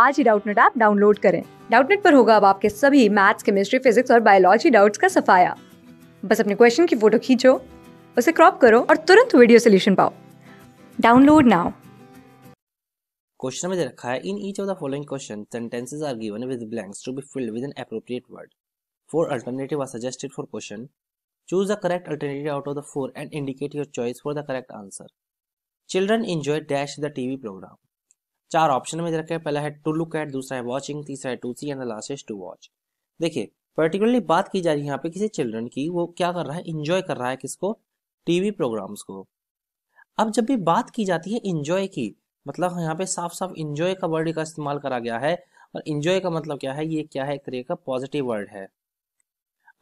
आज ही Doubtnut app download करें डाउटनेट पर होगा अब आपके सभी मैथ्स केमिस्ट्री फिजिक्स और बायोलॉजी डाउट्स का सफाया बस अपने क्वेश्चन की फोटो खींचो उसे क्रॉप करो और तुरंत वीडियो सोल्यूशन पाओ डाउनलोड नाउ क्वेश्चन में दे रखा है in each of the following question sentences are given with blanks to be filled with an appropriate word four alternatives are suggested for question choose the correct alternative out of the four and indicate your choice for the correct answer children enjoy dash the TV programme चार option में दे रखा है पहला है to look at दूसरा है watching तीसरा है to see and last is to watch देखिए पर्टिकुलरली बात की जा रही है यहाँ पे किसी चिल्ड्रन की वो क्या कर रहा है इंजॉय कर रहा है किसको टीवी प्रोग्राम्स को अब जब भी बात की जाती है इंजॉय की मतलब यहाँ पे साफ साफ इंजॉय का वर्ड का इस्तेमाल करा गया है और इंजॉय का मतलब क्या है ये क्या है एक तरह का पॉजिटिव वर्ड है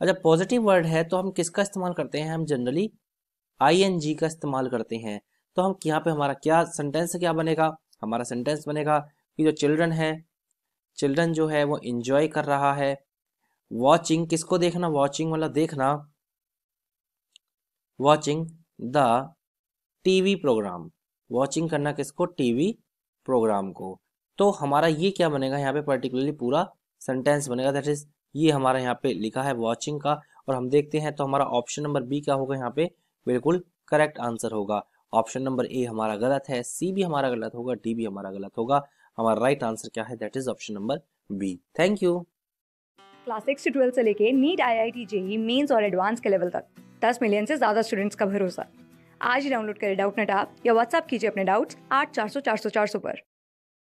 और जब पॉजिटिव वर्ड है तो हम किसका इस्तेमाल करते हैं हम जनरली आई एन जी का इस्तेमाल करते हैं तो हम यहाँ पे हमारा क्या सेंटेंस क्या बनेगा हमारा सेंटेंस बनेगा कि जो चिल्ड्रन है चिल्ड्रन जो है वो इंजॉय कर रहा है वॉचिंग किसको देखना वॉचिंग वाला देखना watching the TV programme watching करना किसको टीवी प्रोग्राम को तो हमारा ये क्या बनेगा यहाँ पे पर्टिकुलरली पूरा सेंटेंस बनेगा दैट इज ये हमारा यहाँ पे लिखा है वॉचिंग का और हम देखते हैं तो हमारा ऑप्शन नंबर बी क्या होगा यहाँ पे बिल्कुल करेक्ट आंसर होगा ऑप्शन नंबर ए हमारा गलत है सी भी हमारा गलत होगा डी भी हमारा गलत होगा हमारा राइट आंसर क्या है that is option number B thank you class six से ट्वेल्थ से लेके NEET I I T JEE mains और एडवांस के लेवल तक दस मिलियन से ज्यादा स्टूडेंट्स का भरोसा आज ही डाउनलोड करें डाउट नेट आप या व्हाट्सअप कीजिए अपने डाउट्स आठ चार सौ चार सौ चार सौ पर